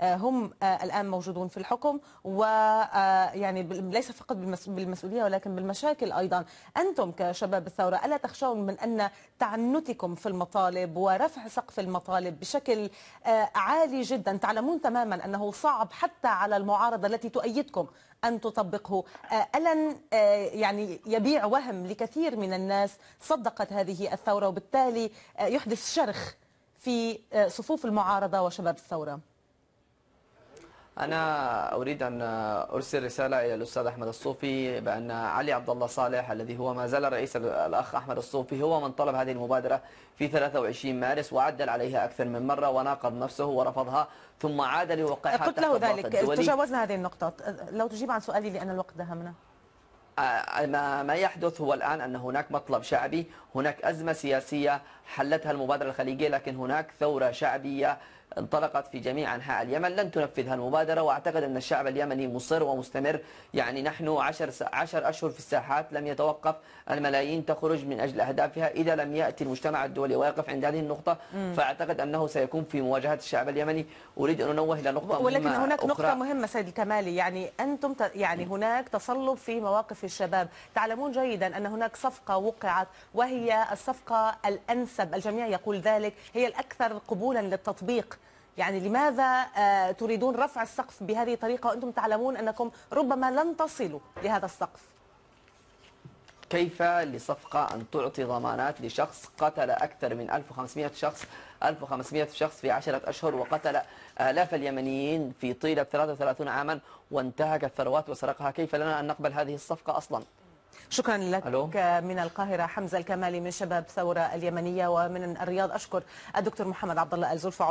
آه، هم آه، الآن موجودون في الحكم ويعني آه، ليس فقط بالمسؤولية ولكن بالمشاكل أيضا أنتم كشباب الثورة ألا تخشون من أن تعنتكم في المطالب ورفع سقف المطالب بشكل عالي جدا تعلمون تماما أنه صعب حتى على المعارضة التي تؤيدكم أن تطبقه ألن يعني يبيع وهم لكثير من الناس صدقت هذه الثورة وبالتالي يحدث شرخ في صفوف المعارضة وشباب الثورة أنا أريد أن أرسل رسالة إلى الأستاذ أحمد الصوفي بأن علي عبد الله صالح الذي هو ما زال رئيس الأخ أحمد الصوفي هو من طلب هذه المبادرة في 23 مارس وعدل عليها أكثر من مرة وناقض نفسه ورفضها ثم عاد لوقعها قلت له ذلك تجاوزنا هذه النقطة لو تجيب عن سؤالي لأن الوقت دهمنا آه، آه، ما ما يحدث هو الآن أن هناك مطلب شعبي هناك أزمة سياسية حلتها المبادرة الخليجية لكن هناك ثورة شعبية انطلقت في جميع أنحاء اليمن لن تنفذها المبادرة وأعتقد أن الشعب اليمني مصر ومستمر يعني نحن عشر, عشر أشهر في الساحات لم يتوقف الملايين تخرج من أجل أهدافها إذا لم يأتي المجتمع الدولي ويقف عند هذه النقطة فأعتقد أنه سيكون في مواجهة الشعب اليمني أريد أن أنوه إلى نقطة ولكن مهمة هناك أخرى. نقطة مهمة سيد الكمالي يعني أنتم يعني هناك تصلب في مواقف الشباب تعلمون جيدا أن هناك صفقة وقعت وهي الصفقة الأنسب الجميع يقول ذلك هي الأكثر قبولا للتطبيق يعني لماذا آه، تريدون رفع السقف بهذه الطريقة وأنتم تعلمون أنكم ربما لن تصلوا لهذا السقف كيف لصفقة أن تعطي ضمانات لشخص قتل أكثر من 1500 شخص 1500 شخص في 10 أشهر وقتل آه، آلاف اليمنيين في طيلة 33 عاما وانتهك الثروات وسرقها كيف لنا أن نقبل هذه الصفقة أصلا؟ شكرا لك ألو. من القاهرة حمزة الكمالي من شباب ثورة اليمنية ومن الرياض أشكر الدكتور محمد عبد الله الزلفع